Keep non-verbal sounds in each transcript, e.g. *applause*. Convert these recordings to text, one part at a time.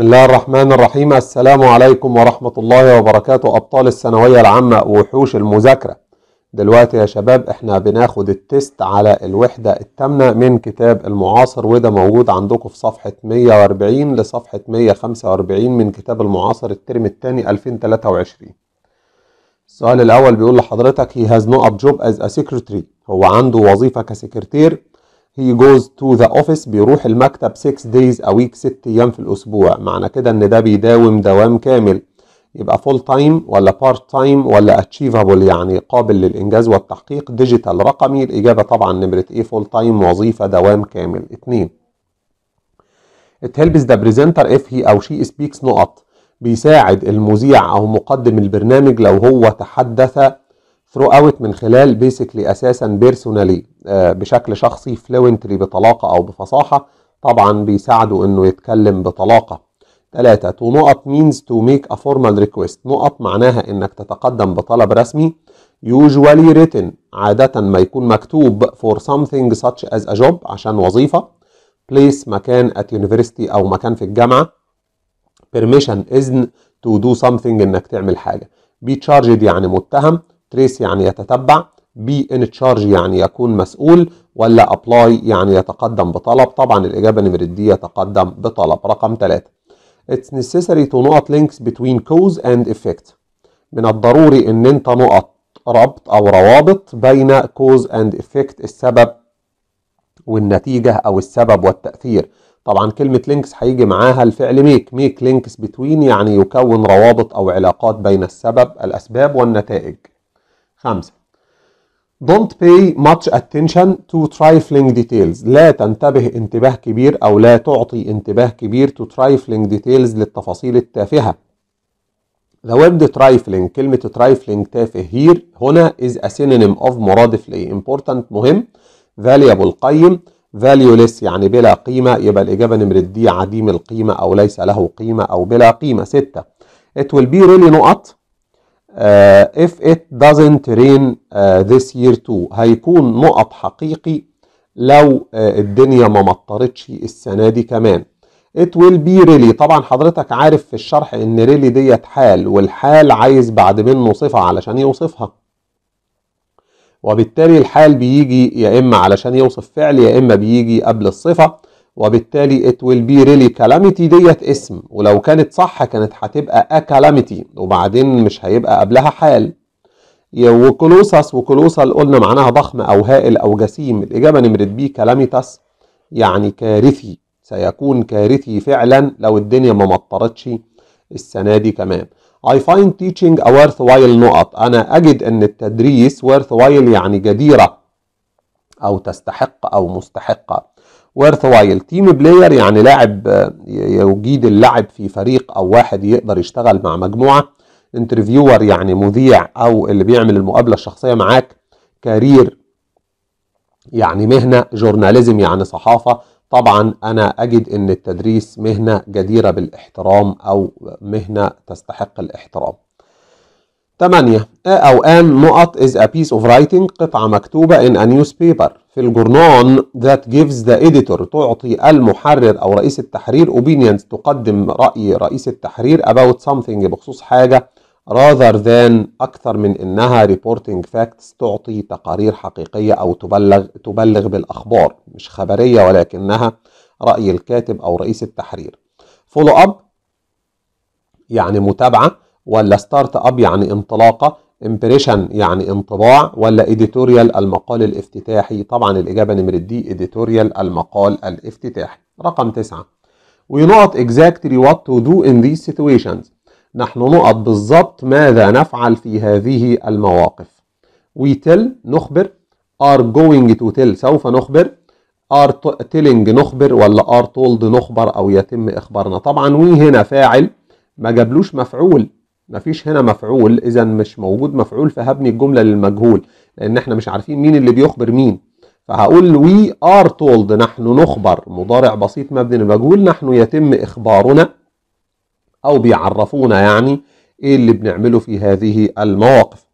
بسم الله الرحمن الرحيم السلام عليكم ورحمة الله وبركاته أبطال الثانوية العامة وحوش المذاكرة دلوقتي يا شباب احنا بناخد التست على الوحدة التامنة من كتاب المعاصر وده موجود عندكم في صفحة 140 لصفحة 145 من كتاب المعاصر الترم الثاني 2023 السؤال الأول بيقول لحضرتك he has no job as a secretary هو عنده وظيفة كسكرتير he goes to the office بيروح المكتب 6 days a week 6 ايام في الاسبوع معنى كده ان ده بيداوم دوام كامل يبقى فول تايم ولا بارت تايم ولا اتشيفابل يعني قابل للانجاز والتحقيق ديجيتال رقمي الاجابه طبعا نمره ايه فول تايم وظيفه دوام كامل اتنين it helps the presenter if he او she speaks نقط بيساعد المذيع او مقدم البرنامج لو هو تحدث ثرو اوت من خلال بيسكلي اساسا بيرسونالي آه، بشكل شخصي فلوينتلي بطلاقه او بفصاحه طبعا بيساعده انه يتكلم بطلاقه ثلاثة تو نقط means to make a formal request نقط معناها انك تتقدم بطلب رسمي usually written عادة ما يكون مكتوب for something such as a job عشان وظيفة place مكان at university او مكان في الجامعة permission إذن to do something انك تعمل حاجة be charged يعني متهم تريس يعني يتتبع بي ان تشارج يعني يكون مسؤول ولا ابلاي يعني يتقدم بطلب طبعا الاجابه نمره دي يتقدم بطلب رقم 3 اتس نيسيسري تو نوت لينكس بتوين كوز اند افكت من الضروري ان انت نقط ربط او روابط بين كوز اند افكت السبب والنتيجه او السبب والتاثير طبعا كلمه لينكس هيجي معاها الفعل ميك ميك لينكس بتوين يعني يكون روابط او علاقات بين السبب الاسباب والنتائج خمسة Don't pay much attention to trifling details لا تنتبه انتباه كبير أو لا تعطي انتباه كبير to trifling details للتفاصيل التافهة The word trifling كلمة trifling تافه here هنا is a synonym of مرادف لإيه important مهم valuable قيم valueless يعني بلا قيمة يبقى الإجابة نمرة دي عديم القيمة أو ليس له قيمة أو بلا قيمة ستة It will be really not آه، if it doesn't rain آه، this year too هيكون نقط حقيقي لو آه، الدنيا ما مطرتش السنة دي كمان it will be really طبعا حضرتك عارف في الشرح ان really ديت حال والحال عايز بعد منه صفة علشان يوصفها وبالتالي الحال بيجي يا اما علشان يوصف فعل يا اما بيجي قبل الصفة وبالتالي it will be really calamity ديت اسم ولو كانت صح كانت هتبقى a calamity وبعدين مش هيبقى قبلها حال وكلوسس وكلوسل قلنا معناها ضخم او هائل او جسيم الاجابه نمره بي كلاميتاس يعني كارثي سيكون كارثي فعلا لو الدنيا ما مطرتش السنه دي كمان I find teaching a worthwhile نقط أنا أجد أن التدريس worthwhile يعني جديرة أو تستحق أو مستحقة ويرث وايل تيم بلاير يعني لاعب آه، يجيد اللعب في فريق او واحد يقدر يشتغل مع مجموعه انترفيور يعني مذيع او اللي بيعمل المقابله الشخصيه معاك كارير يعني مهنه جورناليزم يعني صحافه طبعا انا اجد ان التدريس مهنه جديره بالاحترام او مهنه تستحق الاحترام 8 أو an نقط is a piece of writing قطعة مكتوبة in a newspaper في الجورنان that gives the editor تعطي المحرر أو رئيس التحرير opinions تقدم رأي رئيس التحرير about something بخصوص حاجة rather than أكثر من إنها reporting facts تعطي تقارير حقيقية أو تبلغ تبلغ بالأخبار مش خبرية ولكنها رأي الكاتب أو رئيس التحرير follow up يعني متابعة ولا ستارت اب يعني انطلاقه امبريشن يعني انطباع ولا اديتوريال المقال الافتتاحي طبعا الاجابه نمر دي اديتوريال المقال الافتتاحي رقم تسعة ونقط exactly what to do in these situations نحن نقط بالظبط ماذا نفعل في هذه المواقف we tell نخبر are going to tell سوف نخبر are telling نخبر ولا are told نخبر او يتم اخبارنا طبعا we هنا فاعل ما جابلوش مفعول مفيش هنا مفعول اذا مش موجود مفعول فهبني الجمله للمجهول لان احنا مش عارفين مين اللي بيخبر مين فهقول وي ار تولد نحن نخبر مضارع بسيط مبني للمجهول نحن يتم اخبارنا او بيعرفونا يعني ايه اللي بنعمله في هذه المواقف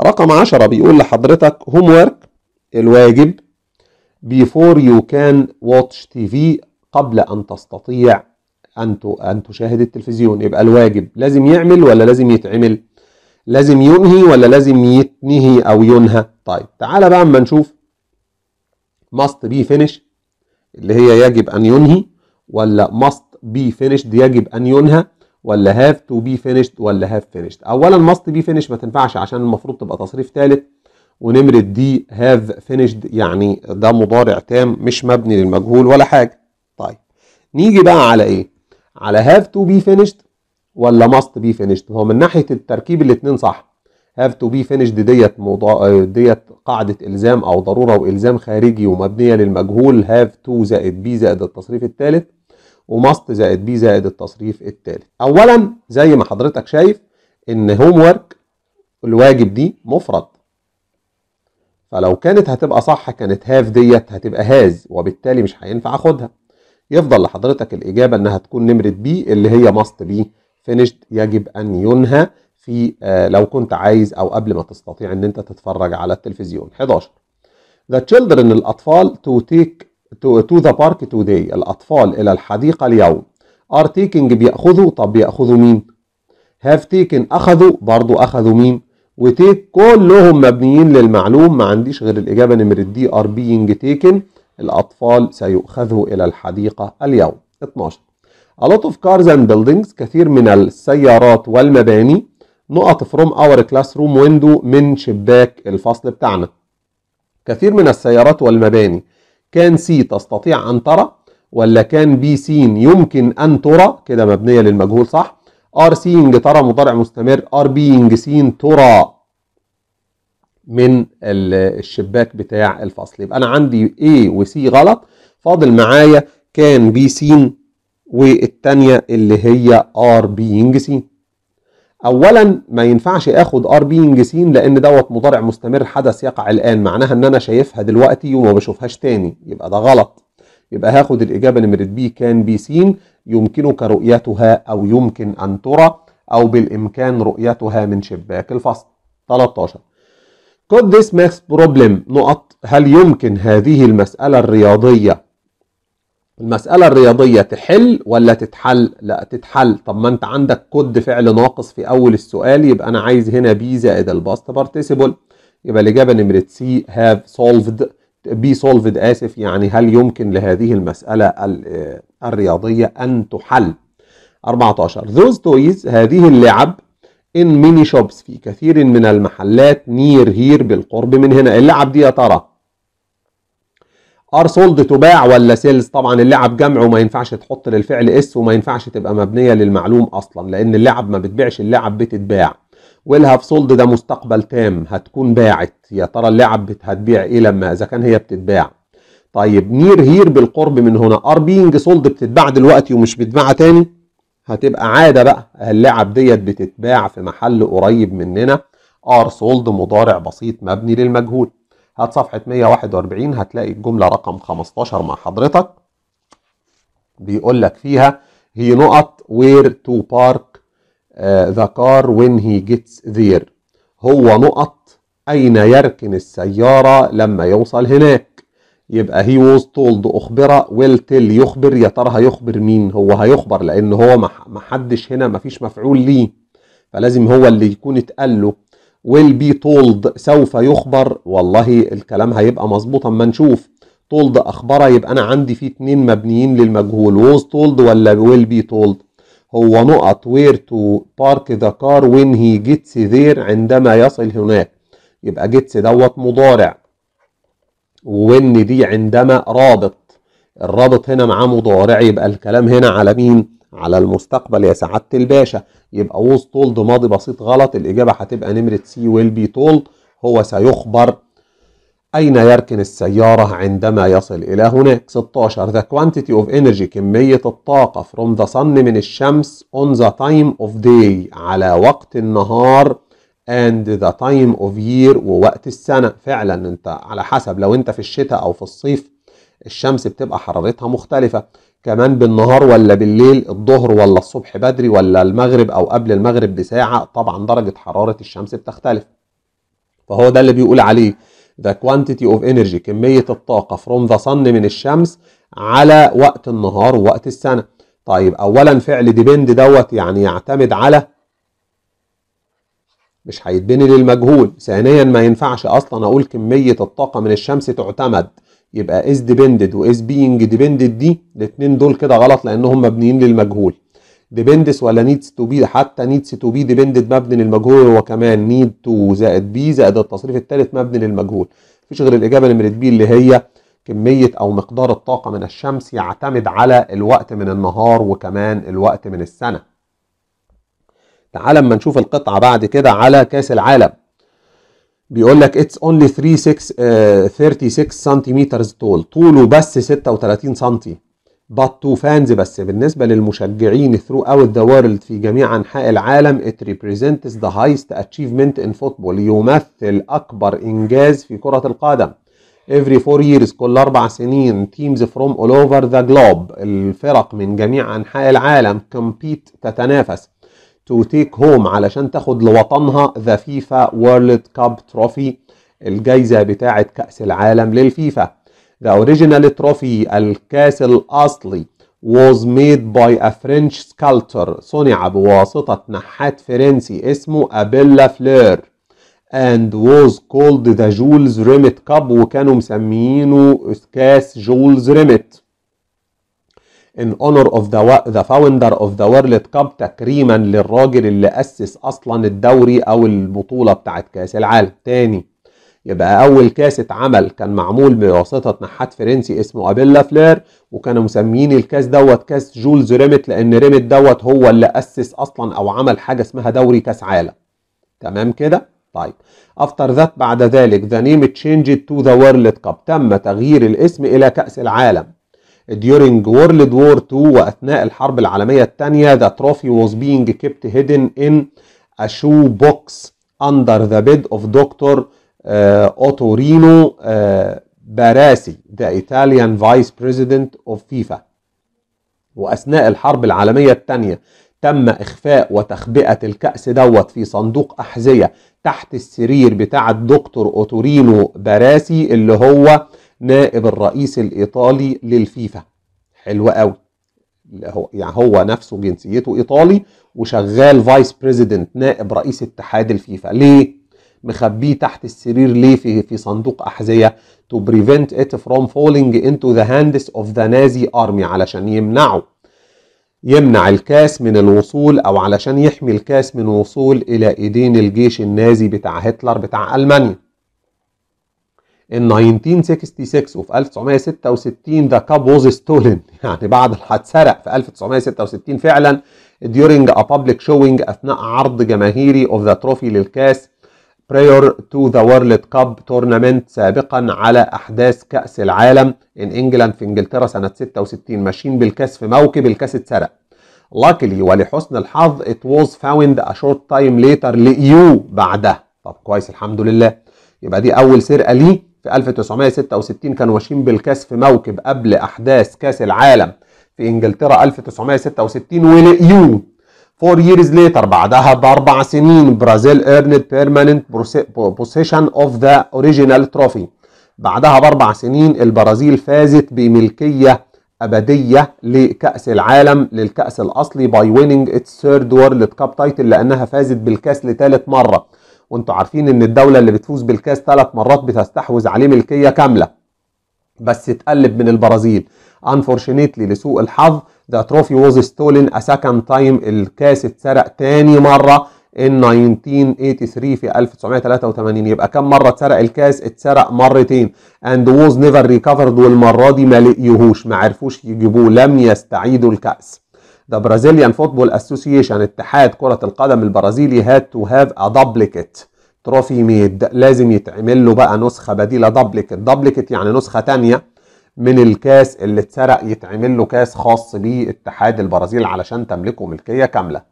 رقم عشرة بيقول لحضرتك هوم ورك الواجب before you can watch TV قبل أن تستطيع أن أن تشاهد التلفزيون يبقى الواجب لازم يعمل ولا لازم يتعمل لازم ينهي ولا لازم يتنهي أو ينهى طيب تعالى بقى أما نشوف ماست بي فينيش اللي هي يجب أن ينهي ولا ماست بي فينيشد يجب أن ينهى ولا هاف تو بي فينيشد ولا هاف فينيشد؟ أولا ماست بي فينيش ما تنفعش عشان المفروض تبقى تصريف ثالث ونمرة دي هاف فينيشد يعني ده مضارع تام مش مبني للمجهول ولا حاجة طيب نيجي بقى على ايه على have to be finished ولا must be finished هو من ناحية التركيب الاتنين صح have to be finished ديت ديت قاعدة إلزام أو ضرورة وإلزام خارجي ومبنية للمجهول have to زائد be زائد التصريف الثالث وماست زائد بي زائد التصريف الثالث اولا زي ما حضرتك شايف ان هوم ورك الواجب دي مفرد فلو كانت هتبقى صح كانت هاف ديت هتبقى هاز وبالتالي مش هينفع اخدها يفضل لحضرتك الإجابة أنها تكون نمرة بي اللي هي ماست بي فينيشد يجب أن ينهى في آه، لو كنت عايز أو قبل ما تستطيع أن أنت تتفرج على التلفزيون 11 The children الأطفال to take to, to the park today الأطفال إلى الحديقة اليوم are taking بيأخذوا طب بيأخذوا مين have taken أخذوا برضو أخذوا مين وتيك كلهم مبنيين للمعلوم ما عنديش غير الإجابة نمرة دي are being taken الأطفال سيؤخذوا إلى الحديقة اليوم 12 A lot of cars and buildings كثير من السيارات والمباني نقط from our classroom window من شباك الفصل بتاعنا كثير من السيارات والمباني كان سي تستطيع أن ترى ولا كان بي سين يمكن أن ترى كده مبنية للمجهول صح ار سينج ترى مضارع مستمر ار بينج سين ترى من الشباك بتاع الفصل يبقى انا عندي A وسي غلط فاضل معايا كان بي س والتانية اللي هي ار بينج س اولا ما ينفعش اخد ار بينج س لان دوت مضارع مستمر حدث يقع الان معناها ان انا شايفها دلوقتي وما بشوفهاش تاني يبقى ده غلط يبقى هاخد الاجابه نمره بي كان بي س يمكنك رؤيتها او يمكن ان ترى او بالامكان رؤيتها من شباك الفصل 13 Could this math problem نقط هل يمكن هذه المسألة الرياضية المسألة الرياضية تحل ولا تتحل؟ لا تتحل طب ما انت عندك كود فعل ناقص في أول السؤال يبقى أنا عايز هنا بي زائد الباست بارتيسيبل يبقى الإجابة نمرة سي هاف سولفد بي سولفد آسف يعني هل يمكن لهذه المسألة آه، الرياضية أن تحل؟ 14 Those toys هذه اللعب in ميني shops في كثير من المحلات نير هير بالقرب من هنا اللعب دي يا ترى ار سولد تباع ولا سيلز طبعا اللعب جمع وما ينفعش تحط للفعل اس وما ينفعش تبقى مبنيه للمعلوم اصلا لان اللعب ما بتبيعش اللعب بتتباع ويل هاف سولد ده مستقبل تام هتكون باعت يا ترى اللعب هتبيع ايه لما اذا كان هي بتتباع طيب نير هير بالقرب من هنا ار بينج سولد بتتباع دلوقتي ومش بتتباع تاني هتبقى عادة بقى اللعب ديت بتتباع في محل قريب مننا ار سولد مضارع بسيط مبني للمجهول هات صفحة 141 هتلاقي الجملة رقم 15 مع حضرتك بيقول لك فيها هي نقط وير تو بارك ذا كار وين هي جيتس ذير هو نقط أين يركن السيارة لما يوصل هناك يبقى هي ووز تولد اخبر ويل تيل يخبر يا ترى هيخبر مين هو هيخبر لان هو ما حدش هنا ما فيش مفعول ليه فلازم هو اللي يكون اتقال له ويل بي تولد سوف يخبر والله الكلام هيبقى مظبوط اما نشوف تولد اخبره يبقى انا عندي فيه اتنين مبنيين للمجهول ووز تولد ولا ويل بي تولد هو نقط وير تو بارك ذا كار وين هي جيتس ذير عندما يصل هناك يبقى جيتس دوت مضارع وان دي عندما رابط الرابط هنا معاه مضارع يبقى الكلام هنا على مين على المستقبل يا سعاده الباشا يبقى ووز تولد ماضي بسيط غلط الاجابه هتبقى نمره سي ويل بي تولد هو سيخبر أين يركن السيارة عندما يصل إلى هناك؟ 16 ذا كوانتيتي اوف انرجي كمية الطاقة فروم ذا صن من الشمس on the time of day على وقت النهار and the time of year ووقت السنة فعلا انت على حسب لو انت في الشتاء او في الصيف الشمس بتبقى حرارتها مختلفة كمان بالنهار ولا بالليل الظهر ولا الصبح بدري ولا المغرب او قبل المغرب بساعة طبعا درجة حرارة الشمس بتختلف فهو ده اللي بيقول عليه the quantity of energy كمية الطاقة from the sun من الشمس على وقت النهار ووقت السنة طيب اولا فعل depend دوت يعني يعتمد على مش هيتبني للمجهول ثانيا ما ينفعش اصلا اقول كميه الطاقه من الشمس تعتمد يبقى از ديبندد واز بينج ديبندد دي الاثنين دول كده غلط لانهم مبنيين للمجهول ديبندس ولا نيدس تو بي حتى نيدس تو بي ديبندد مبني للمجهول هو كمان نيد تو زائد بي زائد التصريف الثالث مبني للمجهول مفيش غير الاجابه نمره بي اللي هي كميه او مقدار الطاقه من الشمس يعتمد على الوقت من النهار وكمان الوقت من السنه تعال اما نشوف القطعه بعد كده على كاس العالم بيقول لك اتس اونلي 36 سنتيمتر طول طوله بس 36 سنتي بات تو فانز بس بالنسبه للمشجعين ثرو اوت ذا وورلد في جميع انحاء العالم ات ريبريزنتس ذا هايست اتشيفمنت ان فوتبول يمثل اكبر انجاز في كره القدم every four years كل أربع سنين teams from all over the globe الفرق من جميع أنحاء العالم compete تتنافس تو تيك هوم علشان تاخد لوطنها ذا فيفا وورلد كاب تروفي الجايزة بتاعة كأس العالم للفيفا The original trophy الكاس الأصلي was made by a French sculptor صنع بواسطة نحات فرنسي اسمه أبيلا فلير and was called the Jules Rimet Cup وكانوا مسميينه كاس جولز ريمت in honor of the, the founder of the World Cup تكريما للراجل اللي أسس أصلا الدوري أو البطولة بتاعت كأس العالم تاني يبقى أول كاس اتعمل كان معمول بواسطة نحات فرنسي اسمه أبيلا فلير وكانوا مسميين الكاس دوت كاس جولز ريمت لأن ريمت دوت هو اللي أسس أصلا أو عمل حاجة اسمها دوري كاس عالم تمام كده؟ طيب افتر ذات بعد ذلك ذا نيم تشينج تو ذا وورلد كاب تم تغيير الاسم الى كاس العالم during World War II وأثناء الحرب العالمية الثانية the trophy was being kept hidden in a shoe box under the bed of Dr. Uh, Otorino uh, Barassi the Italian Vice President of FIFA وأثناء الحرب العالمية الثانية تم إخفاء وتخبئة الكأس دوت في صندوق أحذية تحت السرير بتاع الدكتور أوتورينو باراسي اللي هو نائب الرئيس الإيطالي للفيفا حلو قوي هو يعني هو نفسه جنسيته إيطالي وشغال فايس بريزيدنت نائب رئيس اتحاد الفيفا ليه؟ مخبيه تحت السرير ليه في في صندوق أحذية to prevent it from falling into the hands of the Nazi army علشان يمنعه يمنع الكاس من الوصول أو علشان يحمي الكاس من وصول إلى إيدين الجيش النازي بتاع هتلر بتاع ألمانيا in 1966 وفي 1966 the cup was stolen *laughs* يعني بعد هتسرق في 1966 فعلا during a public showing اثناء عرض جماهيري of the trophy للكاس prior to the World Cup tournament سابقا على احداث كاس العالم in England في انجلترا سنه 66 ماشيين بالكاس في موكب الكاس اتسرق luckily ولحسن الحظ it was found a short time later لإيو بعدها طب كويس الحمد لله يبقى دي اول سرقه ليه في 1966 كان واشين بالكاس في موكب قبل أحداث كاس العالم في إنجلترا 1966 ولقيوه فور years later بعدها بأربع سنين برازيل earned بيرماننت بوسيشن اوف ذا اوريجينال تروفي بعدها بأربع سنين البرازيل فازت بملكية أبدية لكأس العالم للكأس الأصلي by winning its third world cup title لأنها فازت بالكأس لثالث مرة وانتوا عارفين ان الدولة اللي بتفوز بالكاس ثلاث مرات بتستحوذ عليه ملكية كاملة بس اتقلب من البرازيل unfortunately لسوء الحظ ذا تروفي ووز ستولن ا سكند تايم الكاس اتسرق تاني مره ان 1983 في 1983 يبقى كم مره اتسرق الكاس اتسرق مرتين and was never recovered والمره دي ما لقيهوش ما عرفوش يجيبوه لم يستعيدوا الكاس The Brazilian Football Association اتحاد كرة القدم البرازيلي had to have a duplicate تروفي ميد لازم يتعمل له بقى نسخة بديلة دبلكت دبلكت يعني نسخة تانية من الكاس اللي اتسرق يتعمل له كاس خاص باتحاد اتحاد البرازيل علشان تملكه ملكية كاملة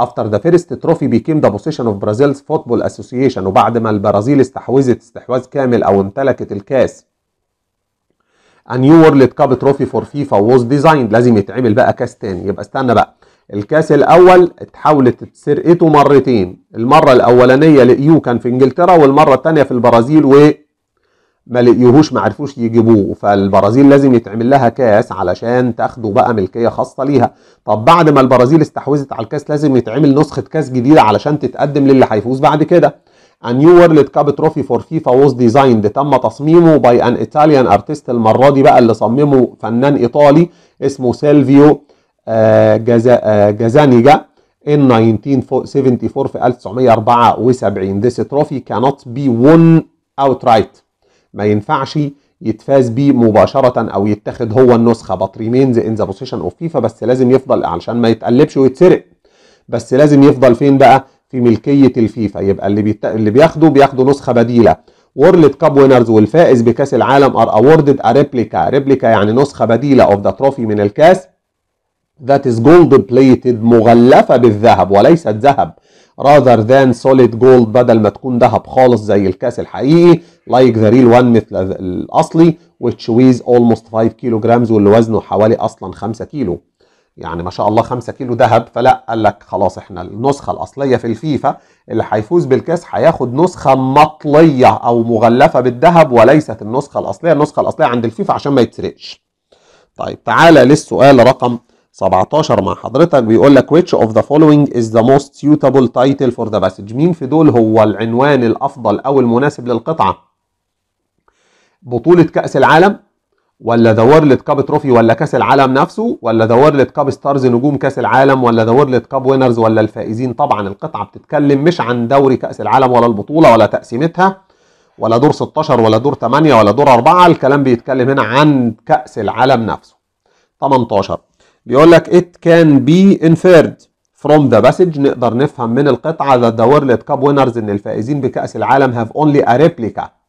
after the first trophy became the position of Brazil's football association وبعد ما البرازيل استحوذت استحواذ كامل او امتلكت الكاس A new World Cup Trophy for FIFA was designed لازم يتعمل بقى كاس تاني يبقى استنى بقى الكاس الاول اتحاولت سرقته مرتين المره الاولانيه لقيوه كان في انجلترا والمره الثانيه في البرازيل وما لقيوهوش ما عرفوش يجيبوه فالبرازيل لازم يتعمل لها كاس علشان تاخده بقى ملكيه خاصه ليها طب بعد ما البرازيل استحوذت على الكاس لازم يتعمل نسخه كاس جديده علشان تتقدم للي هيفوز بعد كده A new World Cup Trophy for FIFA was designed تم تصميمه by an Italian artist المرة دي بقى اللي صممه فنان إيطالي اسمه سيلفيو آه، آه، جازانيجا in 1974 في 1974 this trophy cannot be won outright ما ينفعش يتفاز بيه مباشرة أو يتخد هو النسخة but remains in the position of FIFA بس لازم يفضل علشان ما يتقلبش ويتسرق بس لازم يفضل فين بقى في ملكيه الفيفا يبقى اللي بيت... اللي بياخده بياخدوا نسخه بديله وورلد كاب وينرز والفائز بكاس العالم ار اووردد ا ريبليكا ريبليكا يعني نسخه بديله اوف ذا تروفي من الكاس ذات از جولد بليتد مغلفه بالذهب وليست ذهب rather than solid gold بدل ما تكون ذهب خالص زي الكاس الحقيقي like the real one مثل الاصلي which weighs almost 5 كيلو جرامز واللي وزنه حوالي اصلا 5 كيلو يعني ما شاء الله 5 كيلو ذهب فلا قال لك خلاص احنا النسخه الاصليه في الفيفا اللي هيفوز بالكاس هياخد نسخه مطليه او مغلفه بالذهب وليست النسخه الاصليه النسخه الاصليه عند الفيفا عشان ما يتسرقش طيب تعالى للسؤال رقم 17 مع حضرتك بيقول لك which of the following is the most suitable title for the passage مين في دول هو العنوان الافضل او المناسب للقطعه بطوله كاس العالم ولا ذا وورلد كاب تروفي ولا كاس العالم نفسه ولا ذا وورلد كاب ستارز نجوم كاس العالم ولا ذا وورلد كاب وينرز ولا الفائزين طبعا القطعه بتتكلم مش عن دوري كاس العالم ولا البطوله ولا تقسيمتها ولا دور 16 ولا دور 8 ولا دور 4 الكلام بيتكلم هنا عن كاس العالم نفسه 18 بيقول لك it can be inferred from the passage نقدر نفهم من القطعه ذا وورلد كاب cup ان الفائزين بكاس العالم have only a replica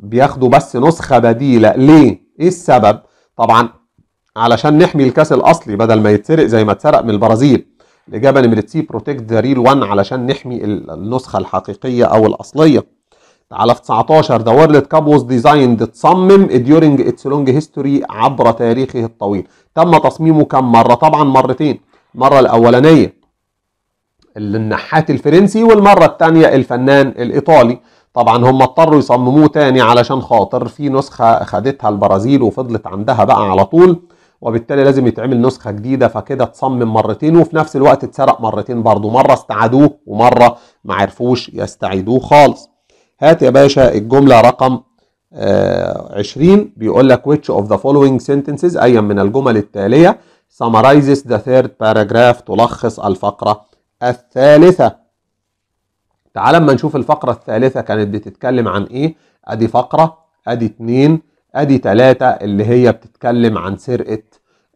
بياخدوا بس نسخه بديله ليه ايه السبب طبعا علشان نحمي الكاس الاصلي بدل ما يتسرق زي ما اتسرق من البرازيل الاجابه نمره سي بروتكت ذا ريل 1 علشان نحمي النسخه الحقيقيه او الاصليه تعالى في 19 ذا وورلد كاب ووز ديزايند اتصمم ديورنج اتس لونج هيستوري عبر تاريخه الطويل تم تصميمه كم مره طبعا مرتين المره الاولانيه النحات الفرنسي والمره الثانيه الفنان الايطالي طبعا هم اضطروا يصمموه تاني علشان خاطر في نسخة خدتها البرازيل وفضلت عندها بقى على طول وبالتالي لازم يتعمل نسخة جديدة فكده اتصمم مرتين وفي نفس الوقت اتسرق مرتين برضو مرة استعادوه ومرة ما عرفوش يستعيدوه خالص هات يا باشا الجملة رقم آه 20 بيقول لك which of the following sentences أي من الجمل التالية summarizes the third paragraph تلخص الفقرة الثالثة تعال اما نشوف الفقرة الثالثة كانت بتتكلم عن ايه ادي فقرة ادي اتنين ادي تلاتة اللي هي بتتكلم عن سرقة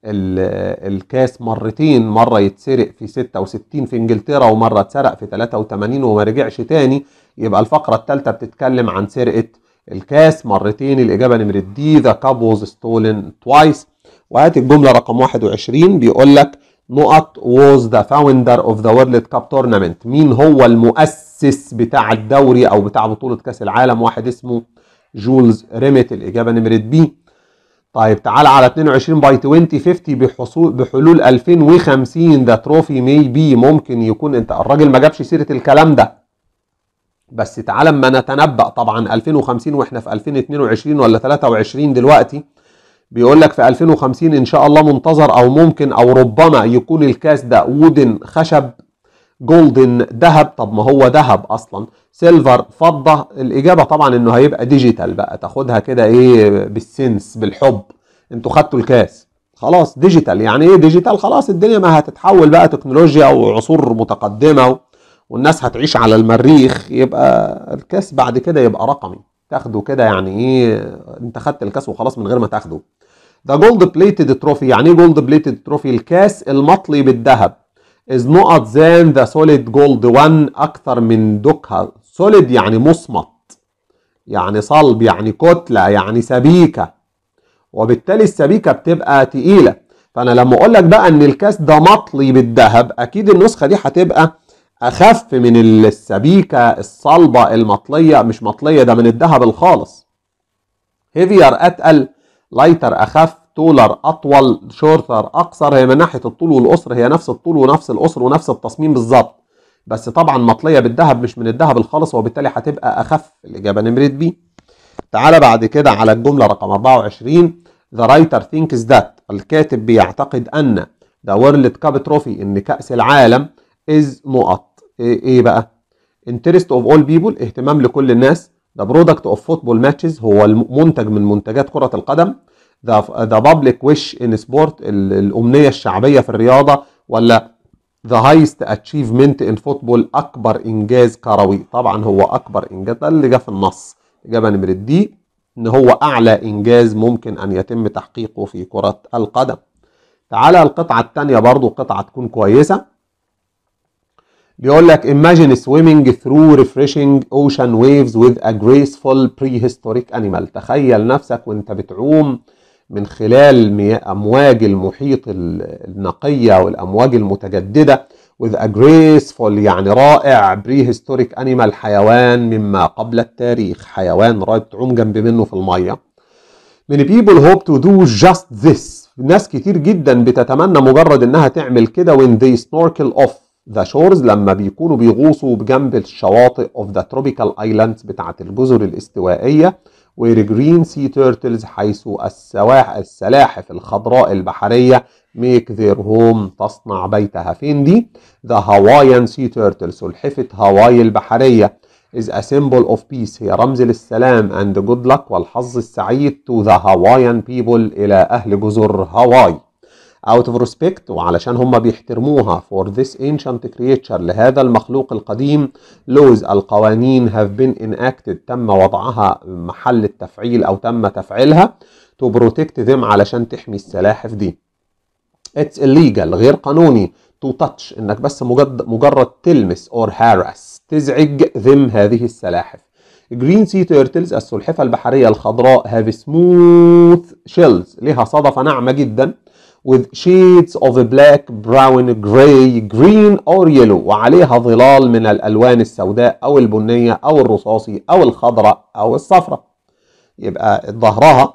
الكاس مرتين مرة يتسرق في 66 في انجلترا ومرة اتسرق في 83 وما رجعش تاني يبقى الفقرة الثالثة بتتكلم عن سرقة الكاس مرتين الإجابة نمرة دي ذا كاب ووز ستولن توايس وهات الجملة رقم 21 بيقول لك نقط ووز ذا فاوندر اوف ذا وورلد كاب تورنمنت مين هو المؤسس السيس بتاع الدوري او بتاع بطوله كاس العالم واحد اسمه جولز ريميت الاجابه نمره بي طيب تعال على 22 باي 2050 بحصول بحلول 2050 ده تروفي مي بي ممكن يكون انت الراجل ما جابش سيره الكلام ده بس تعال اما نتنبأ طبعا 2050 واحنا في 2022 ولا 23 دلوقتي بيقول لك في 2050 ان شاء الله منتظر او ممكن او ربما يكون الكاس ده وودن خشب جولدن ذهب طب ما هو ذهب اصلا سيلفر فضه الاجابه طبعا انه هيبقى ديجيتال بقى تاخدها كده ايه بالسنس بالحب انتوا خدتوا الكاس خلاص ديجيتال يعني ايه ديجيتال خلاص الدنيا ما هتتحول بقى تكنولوجيا وعصور متقدمه والناس هتعيش على المريخ يبقى الكاس بعد كده يبقى رقمي تاخده كده يعني ايه انت خدت الكاس وخلاص من غير ما تاخده ده جولد بليتد تروفي يعني ايه جولد بليتد تروفي الكاس المطلي بالذهب is not than the solid gold one أكثر من دوكها solid يعني مصمت يعني صلب يعني كتلة يعني سبيكة وبالتالي السبيكة بتبقى تقيلة فأنا لما أقول لك بقى إن الكاس ده مطلي بالذهب أكيد النسخة دي هتبقى أخف من السبيكة الصلبة المطلية مش مطلية ده من الذهب الخالص heavier أتقل lighter أخف تولر اطول شورتر اقصر هي من ناحيه الطول والقصر هي نفس الطول ونفس القصر ونفس التصميم بالظبط بس طبعا مطليه بالذهب مش من الذهب الخالص وبالتالي هتبقى اخف الاجابه نمره بي تعالى بعد كده على الجمله رقم 24 ذا رايتر ثينكس ذات الكاتب بيعتقد ان ذا وورلد كاب تروفي ان كاس العالم از نقط ايه, إيه بقى انترست اوف اول بيبول اهتمام لكل الناس ذا برودكت اوف فوتبول ماتشز هو المنتج من منتجات كره القدم ذا بابليك ويش ان سبورت الامنيه الشعبيه في الرياضه ولا ذا هايست اتشيفمنت ان فوتبول اكبر انجاز كروي طبعا هو اكبر انجاز ده اللي جه في النص اجابه نمره دي ان هو اعلى انجاز ممكن ان يتم تحقيقه في كره القدم تعالى القطعه الثانيه برضو قطعه تكون كويسه بيقول لك imagine swimming through refreshing ocean waves with a graceful prehistoric animal تخيل نفسك وانت بتعوم من خلال أمواج المحيط النقية والأمواج المتجددة with a graceful يعني رائع prehistoric animal حيوان مما قبل التاريخ حيوان رائد تعوم جنب منه في المية many people hope to do just this ناس كتير جدا بتتمنى مجرد انها تعمل كده when they snorkel off the shores لما بيكونوا بيغوصوا بجنب الشواطئ of the tropical islands بتاعت الجزر الاستوائية وير سي تيرتلز حيث السواح السلاحف الخضراء البحرية ميك ذير هوم تصنع بيتها فين دي ذا هاوايان سي تيرتلز سلحفة هاواي البحرية is a symbol of peace هي رمز للسلام and good luck والحظ السعيد to the Hawaiian people إلى أهل جزر هاواي out of respect وعلشان هم بيحترموها for this ancient creature لهذا المخلوق القديم laws القوانين have been enacted تم وضعها محل التفعيل أو تم تفعيلها to protect them علشان تحمي السلاحف دي it's illegal غير قانوني to touch انك بس مجرد مجرد تلمس or harass تزعج them هذه السلاحف green sea turtles السلحفة البحرية الخضراء have smooth shells لها صدفة ناعمة جدا with shades of black, brown, gray, green or yellow وعليها ظلال من الألوان السوداء أو البنية أو الرصاصي أو الخضراء أو الصفراء يبقى ظهرها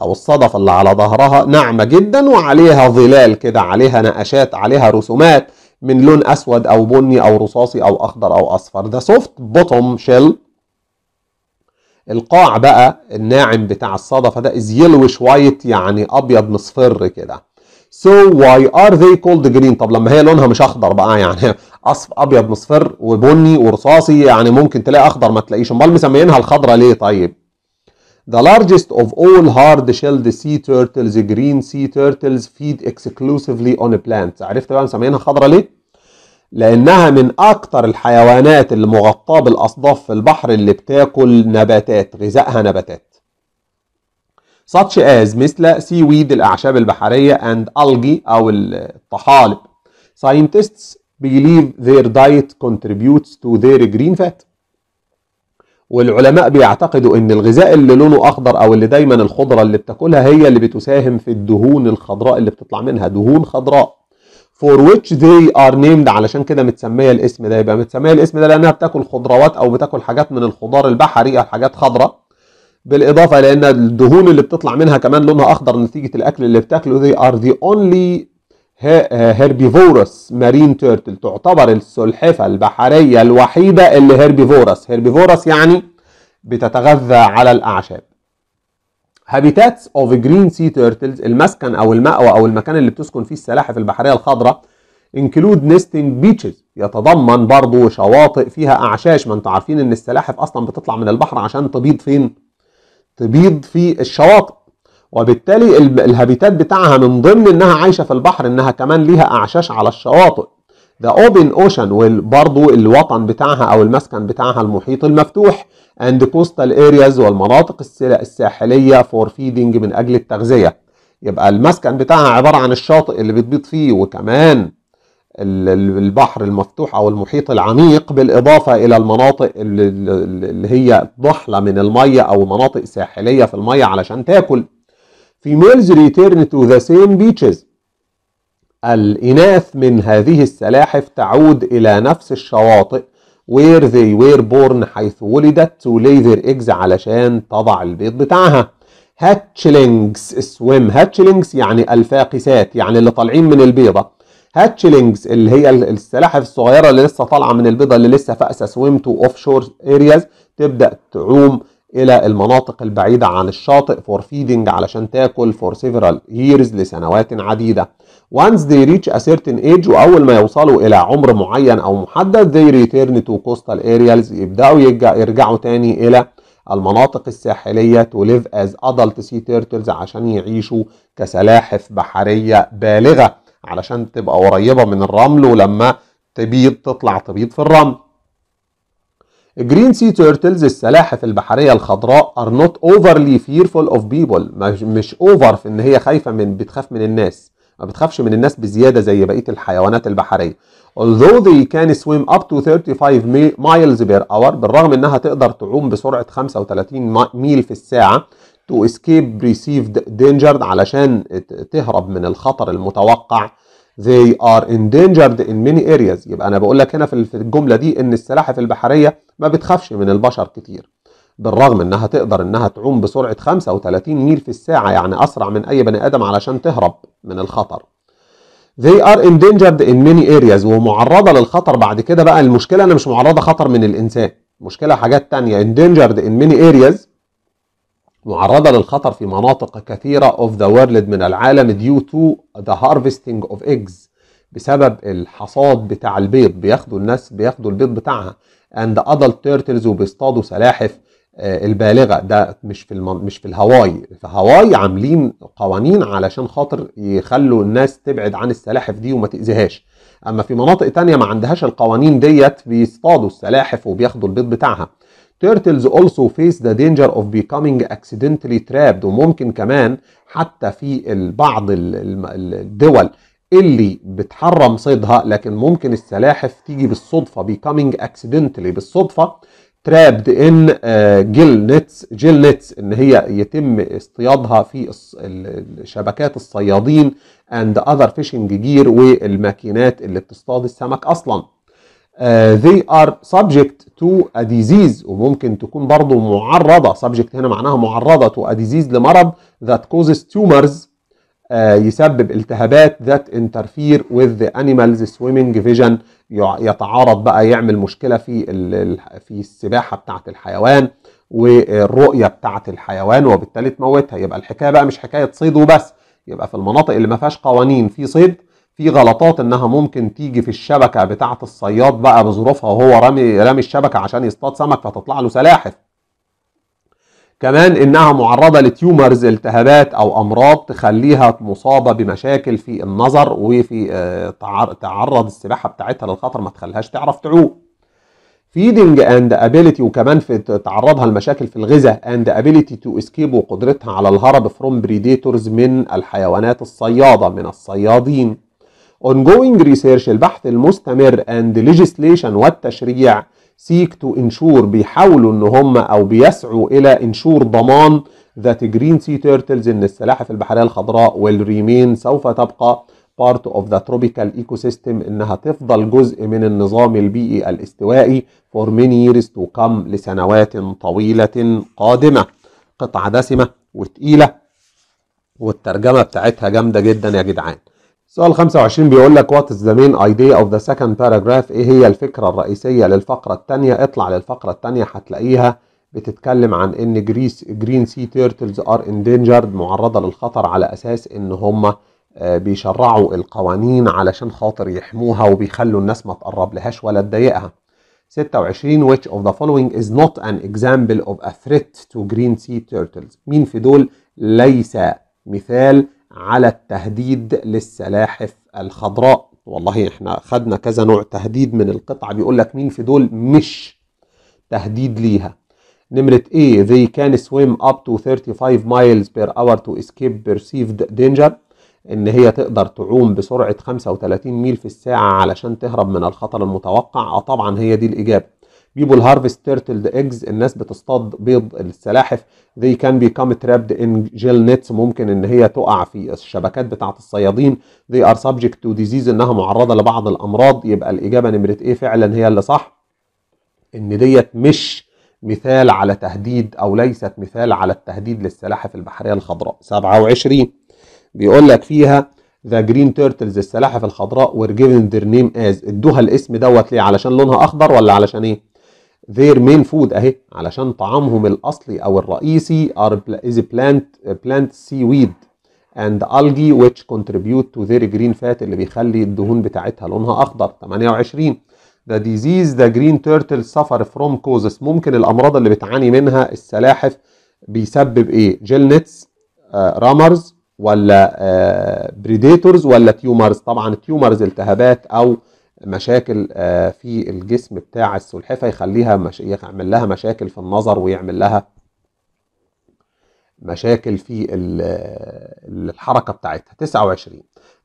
أو الصدفة اللي على ظهرها ناعمة جدا وعليها ظلال كده عليها نقشات عليها رسومات من لون أسود أو بني أو رصاصي أو أخضر أو أصفر ده سوفت بوتوم شيل القاع بقى الناعم بتاع الصدفة ده از يلوش وايت يعني أبيض مصفر كده So why are they called green طب لما هي لونها مش اخضر بقى يعني اصف ابيض مصفر وبني ورصاصي يعني ممكن تلاقي اخضر ما تلاقيش امال مسميينها الخضرة ليه طيب The largest of all hard-shelled sea turtles, green sea turtles feed exclusively on plants. عرفت بقى مسميينها خضرة ليه؟ لأنها من اكثر الحيوانات اللي مغطاة بالأصداف في البحر اللي بتاكل نباتات، غذائها نباتات. such as مثل سي ويد الأعشاب البحرية and algae أو الطحالب. Scientists believe their diet contributes to their green fat. والعلماء بيعتقدوا ان الغذاء اللي لونه اخضر او اللي دايما الخضره اللي بتاكلها هي اللي بتساهم في الدهون الخضراء اللي بتطلع منها دهون خضراء for which they are named علشان كده متسميه الاسم ده يبقى متسميه الاسم ده لانها بتاكل خضروات او بتاكل حاجات من الخضار البحري او حاجات خضراء بالاضافه لان الدهون اللي بتطلع منها كمان لونها اخضر نتيجه الاكل اللي بتاكله they are the only هيربيفورس مارين تيرتل تعتبر السلحفه البحريه الوحيده اللي هيربيفورس هيربيفورس يعني بتتغذى على الاعشاب هابيتاتس اوف جرين سي تيرتلز المسكن او المأوى او المكان اللي بتسكن فيه السلاحف البحريه الخضراء انكلود نيستنج بيتشز يتضمن برضه شواطئ فيها اعشاش ما انتوا عارفين ان السلاحف اصلا بتطلع من البحر عشان تبيض فين تبيض في الشواطئ وبالتالي الهابيتات بتاعها من ضمن انها عايشه في البحر انها كمان ليها اعشاش على الشواطئ ذا اوبن اوشن وبرضه الوطن بتاعها او المسكن بتاعها المحيط المفتوح اند كوستال ارياز والمناطق الساحليه فور فيدنج من اجل التغذيه يبقى المسكن بتاعها عباره عن الشاطئ اللي بتبيض فيه وكمان البحر المفتوح او المحيط العميق بالاضافه الى المناطق اللي هي ضحله من الميه او مناطق ساحليه في الميه علشان تاكل females return to the same beaches الاناث من هذه السلاحف تعود الى نفس الشواطئ where they were born حيث ولدت to lay their eggs علشان تضع البيض بتاعها hatchlings swim hatchlings يعني الفاقسات يعني اللي طالعين من البيضه هاتشلينجز اللي هي السلاحف الصغيره اللي لسه طالعه من البيضه اللي لسه فاقسه سويم تو اوف شور ارياز تبدا تعوم الى المناطق البعيده عن الشاطئ فور فيدنج علشان تاكل فور سيفرال ييرز لسنوات عديده. وانس they reach a certain age واول ما يوصلوا الى عمر معين او محدد they return to coastal areas يبداوا يرجعوا تاني الى المناطق الساحلية to live as adult sea turtles عشان يعيشوا كسلاحف بحرية بالغة علشان تبقى قريبة من الرمل ولما تبيض تطلع تبيض في الرمل جرين سي تيرتلز السلاحف البحرية الخضراء are not overly fearful of people مش اوفر في ان هي خايفة من بتخاف من الناس ما بتخافش من الناس بزيادة زي بقية الحيوانات البحرية although they can swim up to 35 miles per hour بالرغم انها تقدر تعوم بسرعة 35 ميل في الساعة تو اسكيب received danger علشان تهرب من الخطر المتوقع they are endangered in many areas يبقى انا بقول لك هنا في الجمله دي ان السلاحف البحريه ما بتخافش من البشر كتير بالرغم انها تقدر انها تعوم بسرعه 35 ميل في الساعه يعني اسرع من اي بني ادم علشان تهرب من الخطر they are endangered in many areas ومعرضه للخطر بعد كده بقى المشكله انا مش معرضه خطر من الانسان مشكله حاجات تانية endangered in many areas معرضة للخطر في مناطق كثيرة of the world من العالم due to the harvesting of eggs بسبب الحصاد بتاع البيض بياخدوا الناس بياخدوا البيض بتاعها and adult turtles وبيصطادوا سلاحف آه، البالغه ده مش في المن... مش في الهواي في هواي عاملين قوانين علشان خاطر يخلوا الناس تبعد عن السلاحف دي وما تاذيهاش اما في مناطق تانية ما عندهاش القوانين ديت بيصطادوا السلاحف وبياخدوا البيض بتاعها turtles also face the danger of becoming accidentally trapped وممكن كمان حتى في بعض الدول اللي بتحرم صيدها لكن ممكن السلاحف تيجي بالصدفة becoming accidentally بالصدفة trapped in آه، جيل نتس جيل نتس ان هي يتم اصطيادها في شبكات الصيادين and other fishing gear والماكينات اللي بتصطاد السمك اصلا آه، they are subject to a disease وممكن تكون برضه معرضة subject هنا معناها معرضة to a disease لمرض that causes tumors uh, يسبب التهابات that interfere with the animal's swimming vision يتعارض بقى يعمل مشكلة في في السباحة بتاعة الحيوان والرؤية بتاعة الحيوان وبالتالي تموتها يبقى الحكاية بقى مش حكاية صيد وبس يبقى في المناطق اللي ما فيهاش قوانين في صيد في غلطات انها ممكن تيجي في الشبكه بتاعه الصياد بقى بظروفها وهو رامي رامي الشبكه عشان يصطاد سمك فتطلع له سلاحف. كمان انها معرضه لتيومرز التهابات او امراض تخليها مصابه بمشاكل في النظر وفي آه، تعرض السباحه بتاعتها للخطر ما تخليهاش تعرف تعوق فيدنج اند ability وكمان في تعرضها لمشاكل في الغذاء اند ability تو اسكيب وقدرتها على الهرب فروم بريديتورز من الحيوانات الصياده من الصيادين. ongoing research البحث المستمر and legislation والتشريع seek to ensure بيحاولوا ان هم او بيسعوا الى انشور ضمان that green sea turtles ان السلاحف البحريه الخضراء will remain سوف تبقى part of the tropical ecosystem انها تفضل جزء من النظام البيئي الاستوائي for many years to come لسنوات طويله قادمه قطعه دسمه وتقيله والترجمه بتاعتها جامده جدا يا جدعان سؤال 25 بيقول لك وات از ذا مين ايديا اوف ذا سكند باراجراف ايه هي الفكره الرئيسيه للفقره الثانيه اطلع للفقره الثانيه هتلاقيها بتتكلم عن ان جريس جرين سي تيرتلز ار اندينجرد معرضه للخطر على اساس ان هم آه، بيشرعوا القوانين علشان خاطر يحموها وبيخلوا الناس ما تقرب لهاش ولا تضايقها 26 which of the following is not an example of a threat to green sea turtles مين في دول ليس مثال على التهديد للسلاحف الخضراء والله احنا خدنا كذا نوع تهديد من القطعة بيقول لك مين في دول مش تهديد ليها نمرة A they can swim up to 35 miles per hour to escape perceived danger ان هي تقدر تعوم بسرعة 35 ميل في الساعة علشان تهرب من الخطر المتوقع اه طبعا هي دي الاجابة بيبول هارفست turtled ايجز الناس بتصطاد بيض السلاحف they can become trapped in جيل nets ممكن ان هي تقع في الشبكات بتاعه الصيادين they are subject to disease انها معرضه لبعض الامراض يبقى الاجابه نمره ايه فعلا هي اللي صح ان ديت مش مثال على تهديد او ليست مثال على التهديد للسلاحف البحريه الخضراء 27 بيقول لك فيها ذا جرين تيرتلز السلاحف الخضراء وير جيفن ذير نيم از ادوها الاسم دوت ليه علشان لونها اخضر ولا علشان ايه their main food اهي علشان طعامهم الاصلي او الرئيسي are is plant plant seaweed and algae which contribute to their green fat اللي بيخلي الدهون بتاعتها لونها اخضر 28 the disease the green turtle suffer from causes ممكن الامراض اللي بتعاني منها السلاحف بيسبب ايه جيل نتس رامرز ولا بريديتورز آه، ولا تيومرز طبعا تيومرز التهابات او مشاكل آه، في الجسم بتاع السلحفه يخليها مش... يعمل لها مشاكل في النظر ويعمل لها مشاكل في الحركه بتاعتها 29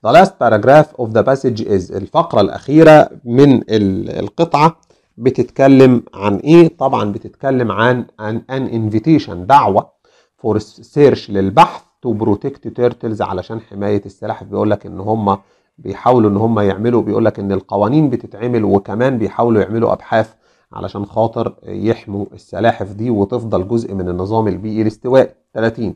The last paragraph of the passage is الفقره الاخيره من القطعه بتتكلم عن ايه طبعا بتتكلم عن an, an invitation دعوه فور سيرش للبحث تو بروتكت تيرتلز علشان حمايه السلاحف بيقول لك ان هم بيحاولوا ان هم يعملوا بيقول لك ان القوانين بتتعمل وكمان بيحاولوا يعملوا ابحاث علشان خاطر يحموا السلاحف دي وتفضل جزء من النظام البيئي الاستوائي 30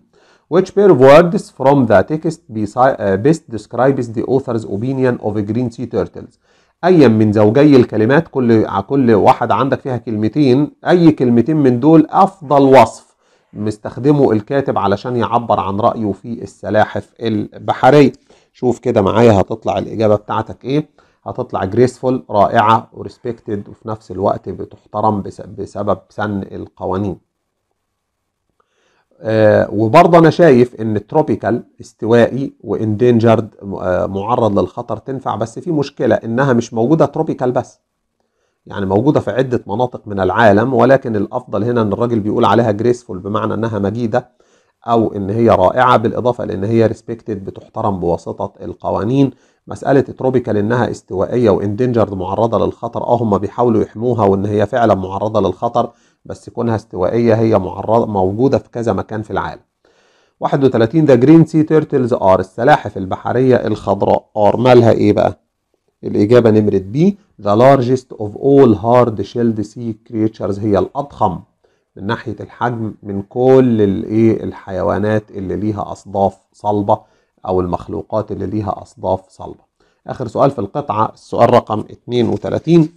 which pair of words from the text uh, best describes the author's opinion of green sea turtles ايا من زوجي الكلمات كل كل واحد عندك فيها كلمتين اي كلمتين من دول افضل وصف مستخدمه الكاتب علشان يعبر عن رايه في السلاحف البحريه شوف كده معايا هتطلع الاجابه بتاعتك ايه هتطلع جريسفول رائعه وريسبكتد وفي نفس الوقت بتحترم بسبب سن القوانين آه وبرضه انا شايف ان تروبيكال استوائي واندينجرد آه معرض للخطر تنفع بس في مشكله انها مش موجوده تروبيكال بس يعني موجوده في عده مناطق من العالم ولكن الافضل هنا ان الراجل بيقول عليها جريسفول بمعنى انها مجيده او ان هي رائعه بالاضافه لان هي ريسبكتد بتحترم بواسطه القوانين مساله تروبيكال انها استوائيه واندنجرد معرضه للخطر اه هم بيحاولوا يحموها وان هي فعلا معرضه للخطر بس كونها استوائيه هي معرضه موجوده في كذا مكان في العالم 31 ده جرين سي تيرتلز ار السلاحف البحريه الخضراء ار مالها ايه بقى الاجابه نمره بي ذا لارجست اوف اول هارد شيلد سي كريتشرز هي الاضخم من ناحيه الحجم من كل الايه الحيوانات اللي ليها اصداف صلبه او المخلوقات اللي ليها اصداف صلبه اخر سؤال في القطعه السؤال رقم 32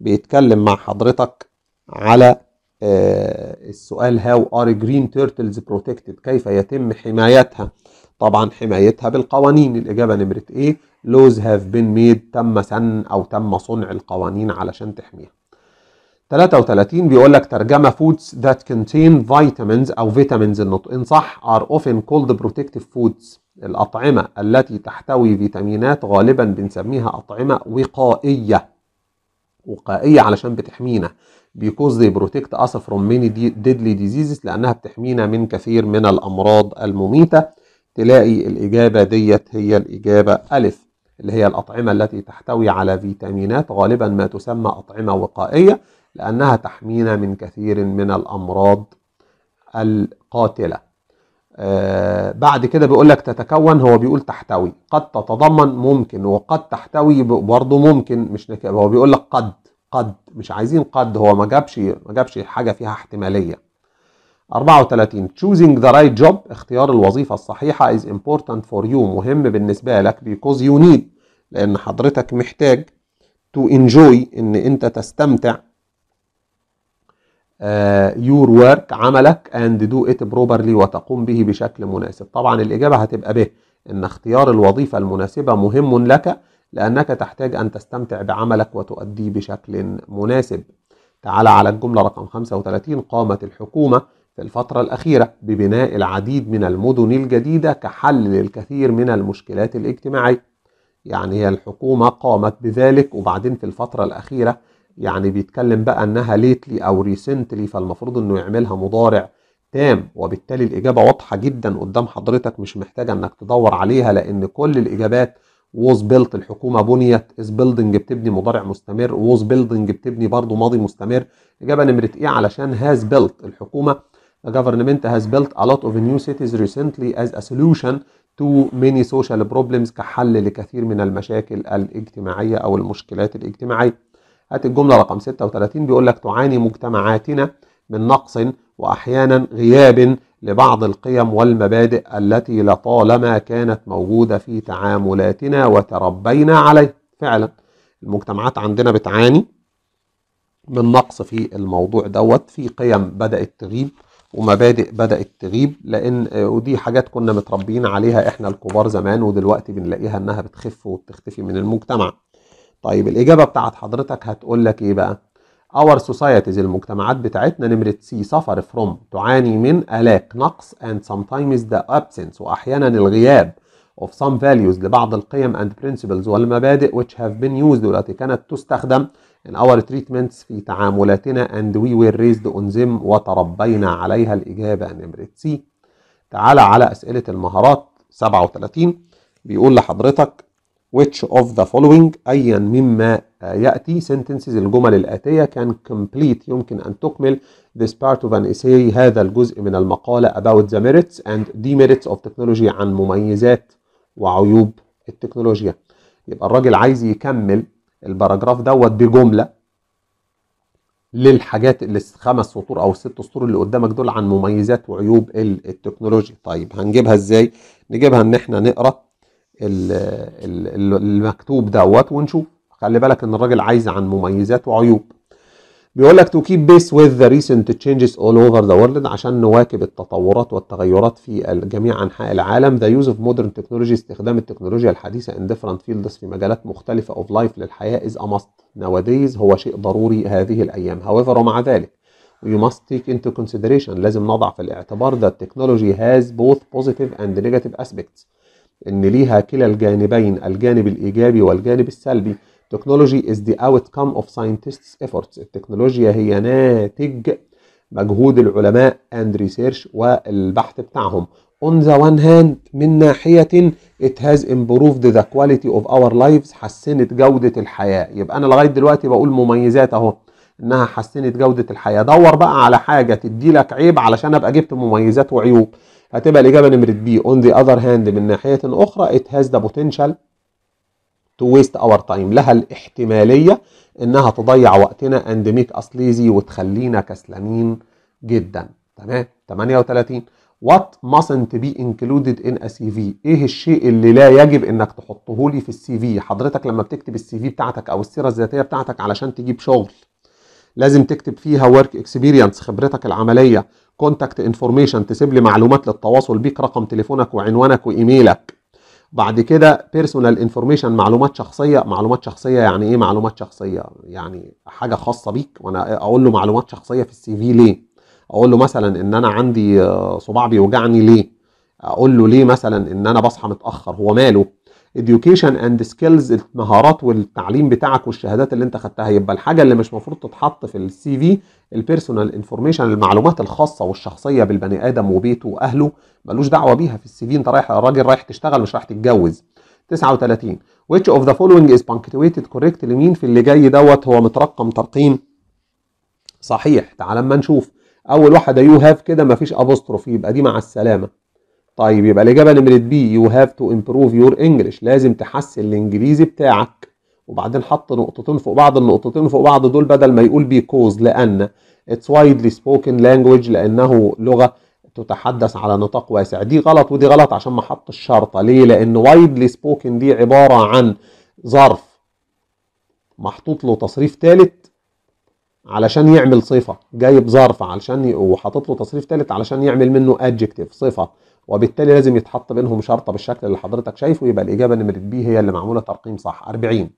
بيتكلم مع حضرتك على آه السؤال هاو ار جرين تيرتلز بروتكتد كيف يتم حمايتها طبعا حمايتها بالقوانين الاجابه نمره ايه لوز هاف بين ميد تم سن او تم صنع القوانين علشان تحميها 33 بيقول لك ترجمه foods that contain vitamins او فيتامينز ان صح are often called protective foods الاطعمه التي تحتوي فيتامينات غالبا بنسميها اطعمه وقائيه وقائيه علشان بتحمينا because they protect us from many deadly diseases لانها بتحمينا من كثير من الامراض المميته تلاقي الاجابه ديت هي الاجابه الف اللي هي الاطعمه التي تحتوي على فيتامينات غالبا ما تسمى اطعمه وقائيه لأنها تحمينا من كثير من الأمراض القاتلة آه، بعد كده بيقول لك تتكون هو بيقول تحتوي قد تتضمن ممكن وقد تحتوي برضه ممكن مش هو بيقول لك قد قد مش عايزين قد هو ما جابش ما جابش حاجة فيها احتمالية 34 choosing the right job اختيار الوظيفة الصحيحة is important for you مهم بالنسبة لك because you need لأن حضرتك محتاج to enjoy إن أنت تستمتع يور آه، ورك عملك اند دو ات بروبرلي وتقوم به بشكل مناسب طبعا الاجابه هتبقى ب ان اختيار الوظيفه المناسبه مهم لك لانك تحتاج ان تستمتع بعملك وتؤديه بشكل مناسب تعال على الجمله رقم 35 قامت الحكومه في الفتره الاخيره ببناء العديد من المدن الجديده كحل للكثير من المشكلات الاجتماعيه يعني هي الحكومه قامت بذلك وبعدين في الفتره الاخيره يعني بيتكلم بقى انها ليتلي او ريسنتلي فالمفروض انه يعملها مضارع تام وبالتالي الاجابه واضحه جدا قدام حضرتك مش محتاجه انك تدور عليها لان كل الاجابات ووز بيلت الحكومه بنيت از بيلدنج بتبني مضارع مستمر ووز بيلدنج بتبني برضه ماضي مستمر اجابه نمره ايه علشان هاز بيلت الحكومه The government has built a lot of new cities recently as a solution to many social problems كحل لكثير من المشاكل الاجتماعيه او المشكلات الاجتماعيه هات الجملة رقم 36 بيقول لك تعاني مجتمعاتنا من نقص وأحيانا غياب لبعض القيم والمبادئ التي لطالما كانت موجودة في تعاملاتنا وتربينا عليه فعلا المجتمعات عندنا بتعاني من نقص في الموضوع دوت في قيم بدأت تغيب ومبادئ بدأت تغيب لأن آه، ودي حاجات كنا متربيين عليها إحنا الكبار زمان ودلوقتي بنلاقيها إنها بتخف وبتختفي من المجتمع طيب الإجابة بتاعت حضرتك هتقول لك إيه بقى؟ Our societies المجتمعات بتاعتنا نمرة سي suffer from تعاني من آلاك نقص and sometimes the absence وأحيانا الغياب of some values لبعض القيم and principles والمبادئ which have been used والتي كانت تستخدم in our treatments في تعاملاتنا and we were raised on them وتربينا عليها الإجابة نمرة سي تعالى على أسئلة المهارات 37 بيقول لحضرتك which of the following أيا مما يأتي sentences الجمل الآتية can complete يمكن أن تكمل this part of an essay هذا الجزء من المقالة about the merits and demerits of technology عن مميزات وعيوب التكنولوجيا يبقى الراجل عايز يكمل الباراجراف دوت بجملة للحاجات اللي الخمس سطور أو الست سطور اللي قدامك دول عن مميزات وعيوب التكنولوجيا طيب هنجيبها إزاي؟ نجيبها إن إحنا نقرأ المكتوب دوت ونشوف خلي بالك ان الراجل عايز عن مميزات وعيوب بيقول لك تو كيب بيس وذ ذا ريسنت تشينجز اول اوفر ذا وورلد عشان نواكب التطورات والتغيرات في جميع انحاء العالم ذا يوز اوف مودرن تكنولوجي استخدام التكنولوجيا الحديثه ان ديفرنت فيلدز في مجالات مختلفه اوف لايف للحياه از must nowadays هو شيء ضروري هذه الايام however ومع ذلك you must take into consideration لازم نضع في الاعتبار that technology has both positive and negative aspects ان ليها كلا الجانبين الجانب الايجابي والجانب السلبي technology is the outcome of scientists efforts التكنولوجيا هي ناتج مجهود العلماء and research والبحث بتاعهم on the one hand من ناحية it has improved the quality of our lives حسنت جودة الحياة يبقى أنا لغاية دلوقتي بقول مميزات أهو إنها حسنت جودة الحياة دور بقى على حاجة تدي لك عيب علشان أبقى جبت مميزات وعيوب هتبقى الإجابة نمرة بي on the other hand من ناحية أخرى it has the potential to waste our time لها الاحتمالية إنها تضيع وقتنا and make us lazy وتخلينا كسلانين جدا تمام 38 What mustn't be included in a CV؟ إيه الشيء اللي لا يجب إنك تحطه لي في السي في؟ حضرتك لما بتكتب السي في بتاعتك أو السيرة الذاتية بتاعتك علشان تجيب شغل لازم تكتب فيها work experience خبرتك العملية كونتاكت انفورميشن تسيب لي معلومات للتواصل بيك رقم تليفونك وعنوانك وايميلك بعد كده بيرسونال انفورميشن معلومات شخصيه معلومات شخصيه يعني ايه معلومات شخصيه يعني حاجه خاصه بيك وانا اقول له معلومات شخصيه في السي في ليه اقول له مثلا ان انا عندي صباع بيوجعني ليه اقول له ليه مثلا ان انا بصحى متاخر هو ماله education and skills المهارات والتعليم بتاعك والشهادات اللي انت خدتها يبقى الحاجه اللي مش مفروض تتحط في السي في البيرسونال انفورميشن المعلومات الخاصه والشخصيه بالبني ادم وبيته واهله ملوش دعوه بيها في السي في انت رايح راجل رايح تشتغل مش رايح تتجوز 39 which of the following is punctuated correct لمين في اللي جاي دوت هو مترقم ترقيم صحيح تعال اما نشوف اول واحده يو هاف كده مفيش ابوستروف يبقى دي مع السلامه طيب يبقى الإجابة نمرة بي يو هاف تو امبروف يور انجلش لازم تحسن الإنجليزي بتاعك وبعدين حط نقطتين فوق بعض النقطتين فوق بعض دول بدل ما يقول بيكوز لأن اتس وايدلي سبوكن لانجوج لأنه لغة تتحدث على نطاق واسع دي غلط ودي غلط عشان ما حط الشرطة ليه لأن وايدلي سبوكن دي عبارة عن ظرف محطوط له تصريف ثالث علشان يعمل صفة جايب ظرف علشان وحاطط له تصريف ثالث علشان يعمل منه adjective صفة وبالتالي لازم يتحط بينهم شرطه بالشكل اللي حضرتك شايفه يبقى الاجابه نمره بي هي اللي معموله ترقيم صح 40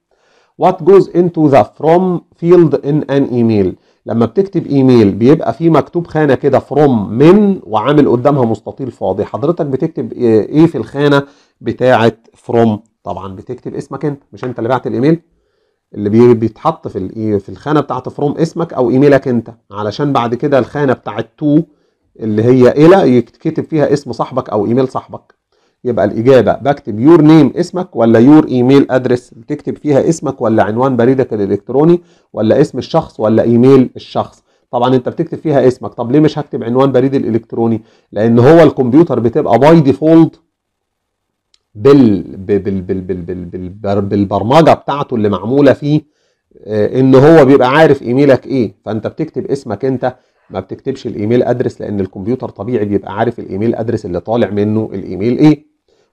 what goes into the from field in an email لما بتكتب ايميل بيبقى في مكتوب خانه كده فروم من وعامل قدامها مستطيل فاضي حضرتك بتكتب ايه في الخانه بتاعه فروم طبعا بتكتب اسمك انت مش انت اللي بعت الايميل اللي بيتحط في في الخانه بتاعه فروم اسمك او ايميلك انت علشان بعد كده الخانه بتاعه تو اللي هي الى إيه يتكتب فيها اسم صاحبك او ايميل صاحبك يبقى الاجابه بكتب يور نيم اسمك ولا يور ايميل ادرس بتكتب فيها اسمك ولا عنوان بريدك الالكتروني ولا اسم الشخص ولا ايميل الشخص طبعا انت بتكتب فيها اسمك طب ليه مش هكتب عنوان بريد الالكتروني لان هو الكمبيوتر بتبقى باي ديفولت بال بال بال بال بال بال بالبرمجه بتاعته اللي معموله فيه آه، ان هو بيبقى عارف ايميلك ايه فانت بتكتب اسمك انت ما بتكتبش الايميل ادرس لان الكمبيوتر طبيعي بيبقى عارف الايميل ادرس اللي طالع منه الايميل ايه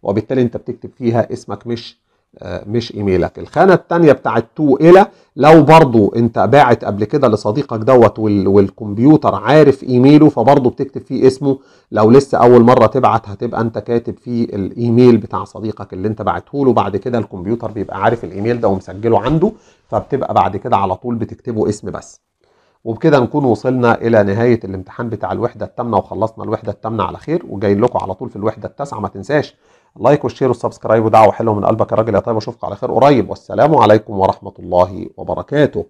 وبالتالي انت بتكتب فيها اسمك مش آه، مش ايميلك الخانه الثانيه بتاعت تو الى لو برضو انت باعت قبل كده لصديقك دوت والكمبيوتر عارف ايميله فبرضو بتكتب فيه اسمه لو لسه اول مره تبعت هتبقى انت كاتب فيه الايميل بتاع صديقك اللي انت بعته له بعد كده الكمبيوتر بيبقى عارف الايميل ده ومسجله عنده فبتبقى بعد كده على طول بتكتبه اسم بس وبكده نكون وصلنا الى نهايه الامتحان بتاع الوحده التامنة وخلصنا الوحده التامنة على خير وجايين لكم على طول في الوحده التاسعه ما تنساش لايك والشير والسبسكرايب ودعوه حلوه من قلبك يا راجل يا طيب اشوفك على خير قريب والسلام عليكم ورحمه الله وبركاته